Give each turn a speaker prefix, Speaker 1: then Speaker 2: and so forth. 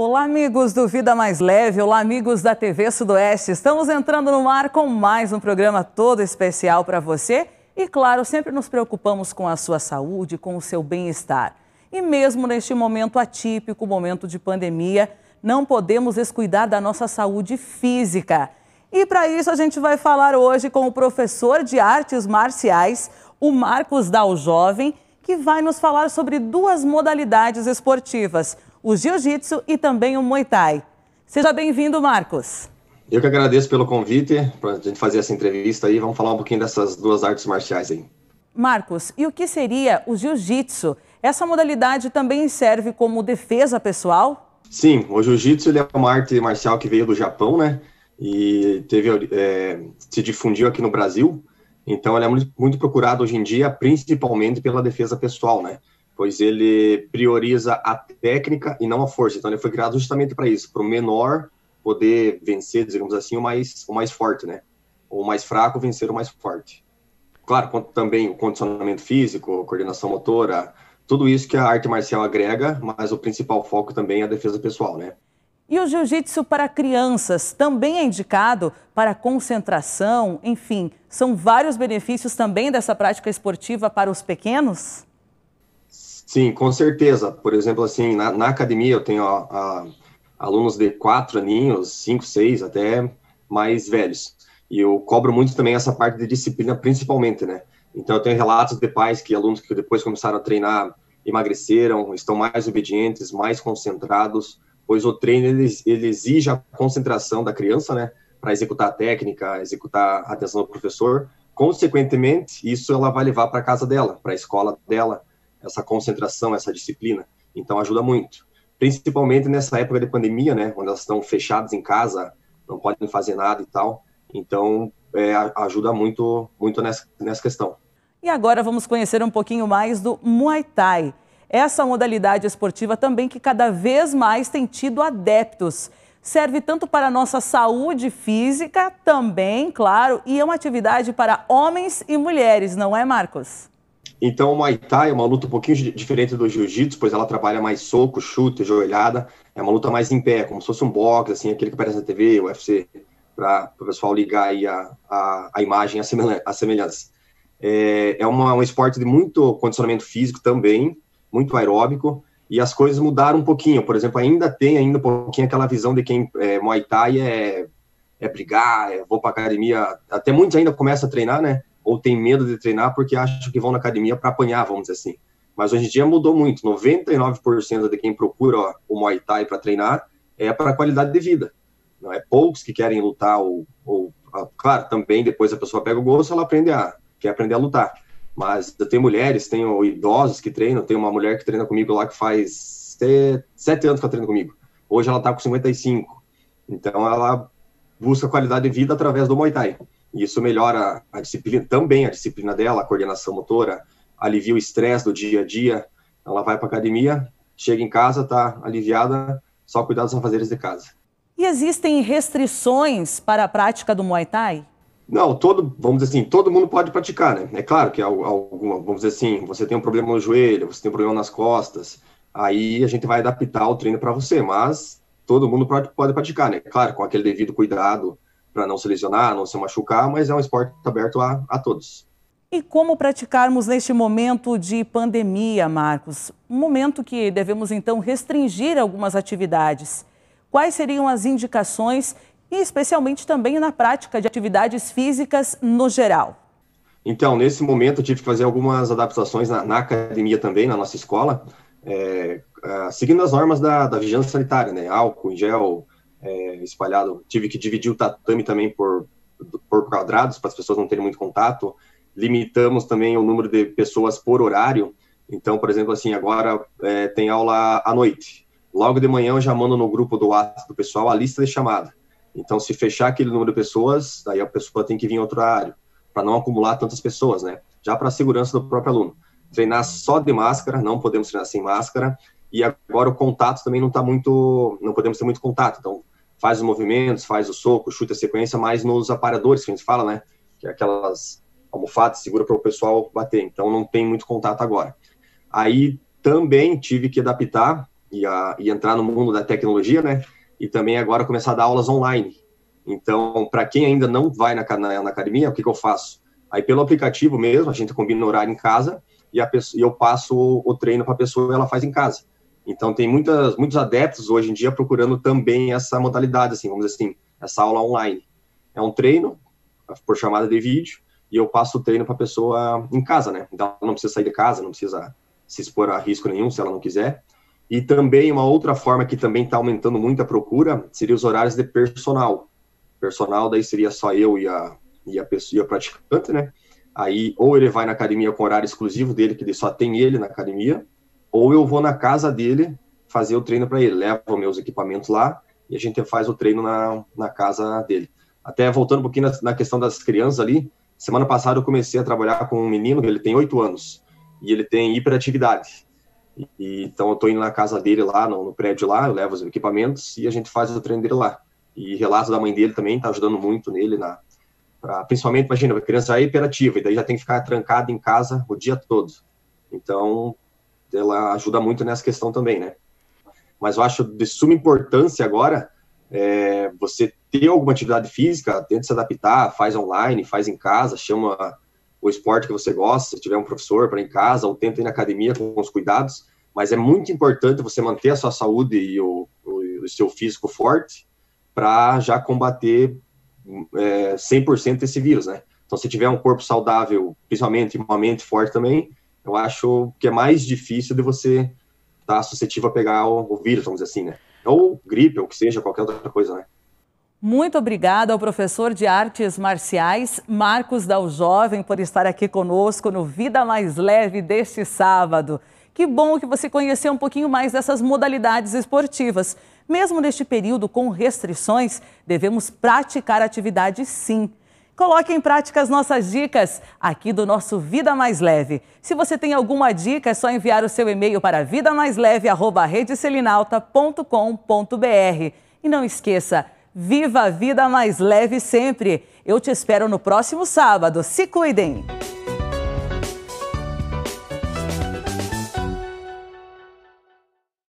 Speaker 1: Olá, amigos do Vida Mais Leve, olá, amigos da TV Sudoeste. Estamos entrando no mar com mais um programa todo especial para você. E claro, sempre nos preocupamos com a sua saúde, com o seu bem-estar. E mesmo neste momento atípico, momento de pandemia, não podemos descuidar da nossa saúde física. E para isso a gente vai falar hoje com o professor de artes marciais, o Marcos Dal Jovem, que vai nos falar sobre duas modalidades esportivas o jiu-jitsu e também o muay thai. Seja bem-vindo, Marcos.
Speaker 2: Eu que agradeço pelo convite para a gente fazer essa entrevista aí. Vamos falar um pouquinho dessas duas artes marciais aí.
Speaker 1: Marcos, e o que seria o jiu-jitsu? Essa modalidade também serve como defesa pessoal?
Speaker 2: Sim, o jiu-jitsu é uma arte marcial que veio do Japão, né? E teve, é, se difundiu aqui no Brasil. Então, ela é muito, muito procurada hoje em dia, principalmente pela defesa pessoal, né? pois ele prioriza a técnica e não a força. Então ele foi criado justamente para isso, para o menor poder vencer, digamos assim, o mais, o mais forte, né? O mais fraco vencer o mais forte. Claro, quanto também o condicionamento físico, coordenação motora, tudo isso que a arte marcial agrega, mas o principal foco também é a defesa pessoal, né?
Speaker 1: E o jiu-jitsu para crianças também é indicado para concentração, enfim, são vários benefícios também dessa prática esportiva para os pequenos?
Speaker 2: Sim, com certeza. Por exemplo, assim, na, na academia eu tenho ó, a, alunos de quatro aninhos, cinco, seis, até mais velhos. E eu cobro muito também essa parte de disciplina, principalmente, né? Então eu tenho relatos de pais que alunos que depois começaram a treinar emagreceram, estão mais obedientes, mais concentrados, pois o treino ele, ele exige a concentração da criança, né? Para executar a técnica, executar a atenção do professor. Consequentemente, isso ela vai levar para casa dela, para a escola dela, essa concentração, essa disciplina. Então ajuda muito, principalmente nessa época de pandemia, né, quando elas estão fechadas em casa, não podem fazer nada e tal. Então é, ajuda muito, muito nessa, nessa questão.
Speaker 1: E agora vamos conhecer um pouquinho mais do Muay Thai. Essa modalidade esportiva também que cada vez mais tem tido adeptos. Serve tanto para a nossa saúde física, também, claro, e é uma atividade para homens e mulheres, não é, Marcos?
Speaker 2: Então, o Muay Thai é uma luta um pouquinho diferente do Jiu-Jitsu, pois ela trabalha mais soco, chute, joelhada. É uma luta mais em pé, como se fosse um boxe, assim, aquele que aparece na TV, UFC, para o pessoal ligar aí a, a, a imagem, a semelhança. É, é uma, um esporte de muito condicionamento físico também, muito aeróbico, e as coisas mudaram um pouquinho. Por exemplo, ainda tem ainda um pouquinho aquela visão de quem é, Muay Thai é, é brigar, é, vou para academia. Até muitos ainda começam a treinar, né? ou tem medo de treinar porque acham que vão na academia para apanhar, vamos dizer assim. Mas hoje em dia mudou muito. 99% de quem procura ó, o Muay Thai para treinar é para qualidade de vida. Não é poucos que querem lutar ou, ou ah, claro, também depois a pessoa pega o gosto, ela aprende a quer aprender a lutar. Mas eu tenho mulheres, tenho idosos que treinam, tem uma mulher que treina comigo lá que faz sete anos que ela treina comigo. Hoje ela está com 55. Então ela busca qualidade de vida através do Muay Thai e isso melhora a disciplina, também a disciplina dela, a coordenação motora, alivia o estresse do dia a dia, ela vai para academia, chega em casa, está aliviada, só cuidar dos afazeres de casa.
Speaker 1: E existem restrições para a prática do Muay Thai?
Speaker 2: Não, todo, vamos dizer assim, todo mundo pode praticar, né? É claro que alguma, vamos dizer assim, você tem um problema no joelho, você tem um problema nas costas, aí a gente vai adaptar o treino para você, mas todo mundo pode, pode praticar, né? Claro, com aquele devido cuidado, para não se lesionar, não se machucar, mas é um esporte tá aberto a, a todos.
Speaker 1: E como praticarmos neste momento de pandemia, Marcos? Um momento que devemos então restringir algumas atividades. Quais seriam as indicações, e especialmente também na prática de atividades físicas no geral?
Speaker 2: Então, nesse momento, eu tive que fazer algumas adaptações na, na academia também, na nossa escola, é, ah, seguindo as normas da, da vigilância sanitária, né? Álcool, gel, é, espalhado. Tive que dividir o tatame também por, por quadrados, para as pessoas não terem muito contato. Limitamos também o número de pessoas por horário. Então, por exemplo, assim, agora é, tem aula à noite. Logo de manhã eu já mando no grupo do WhatsApp do pessoal a lista de chamada. Então, se fechar aquele número de pessoas, aí a pessoa tem que vir em outro horário, para não acumular tantas pessoas, né? Já para a segurança do próprio aluno. Treinar só de máscara, não podemos treinar sem máscara. E agora o contato também não está muito, não podemos ter muito contato. Então, faz os movimentos, faz o soco, chuta a sequência, mas nos aparadores que a gente fala, né? Que é aquelas almofadas segura para o pessoal bater. Então não tem muito contato agora. Aí também tive que adaptar e, a, e entrar no mundo da tecnologia, né? E também agora começar a dar aulas online. Então, para quem ainda não vai na, na, na academia, o que, que eu faço? Aí pelo aplicativo mesmo, a gente combina o horário em casa e, e eu passo o, o treino para a pessoa e ela faz em casa. Então, tem muitas, muitos adeptos hoje em dia procurando também essa modalidade, assim, vamos dizer assim, essa aula online. É um treino, por chamada de vídeo, e eu passo o treino para a pessoa em casa, né? Então, ela não precisa sair de casa, não precisa se expor a risco nenhum, se ela não quiser. E também uma outra forma que também está aumentando muito a procura seria os horários de personal. Personal daí seria só eu e a, e a pessoa e a praticante, né? Aí ou ele vai na academia com horário exclusivo dele, que ele só tem ele na academia, ou eu vou na casa dele fazer o treino para ele, levo meus equipamentos lá e a gente faz o treino na, na casa dele. Até voltando um pouquinho na, na questão das crianças ali, semana passada eu comecei a trabalhar com um menino, ele tem oito anos, e ele tem hiperatividade. E, então eu estou indo na casa dele lá, no, no, prédio lá, eu levo os equipamentos e a gente faz o treino dele lá. E relato da mãe dele também está ajudando muito nele na pra, principalmente imagina, a criança é hiperativa e daí já tem que ficar trancada em casa o dia todo. Então, ela ajuda muito nessa questão também, né? Mas eu acho de suma importância agora é, você ter alguma atividade física, tenta se adaptar, faz online, faz em casa, chama o esporte que você gosta, se tiver um professor para em casa, ou tenta ir na academia com os cuidados, mas é muito importante você manter a sua saúde e o, o, o seu físico forte para já combater é, 100% esse vírus, né? Então, se tiver um corpo saudável, principalmente uma mente forte também, eu acho que é mais difícil de você estar tá suscetível a pegar o, o vírus, vamos dizer assim, né? Ou gripe, ou que seja, qualquer outra coisa, né?
Speaker 1: Muito obrigada ao professor de artes marciais Marcos Dal Jovem por estar aqui conosco no Vida Mais Leve deste sábado. Que bom que você conheceu um pouquinho mais dessas modalidades esportivas. Mesmo neste período com restrições, devemos praticar atividade sim. Coloque em prática as nossas dicas aqui do nosso Vida Mais Leve. Se você tem alguma dica, é só enviar o seu e-mail para vidamaisleve.com.br. E não esqueça, viva a vida mais leve sempre. Eu te espero no próximo sábado. Se cuidem!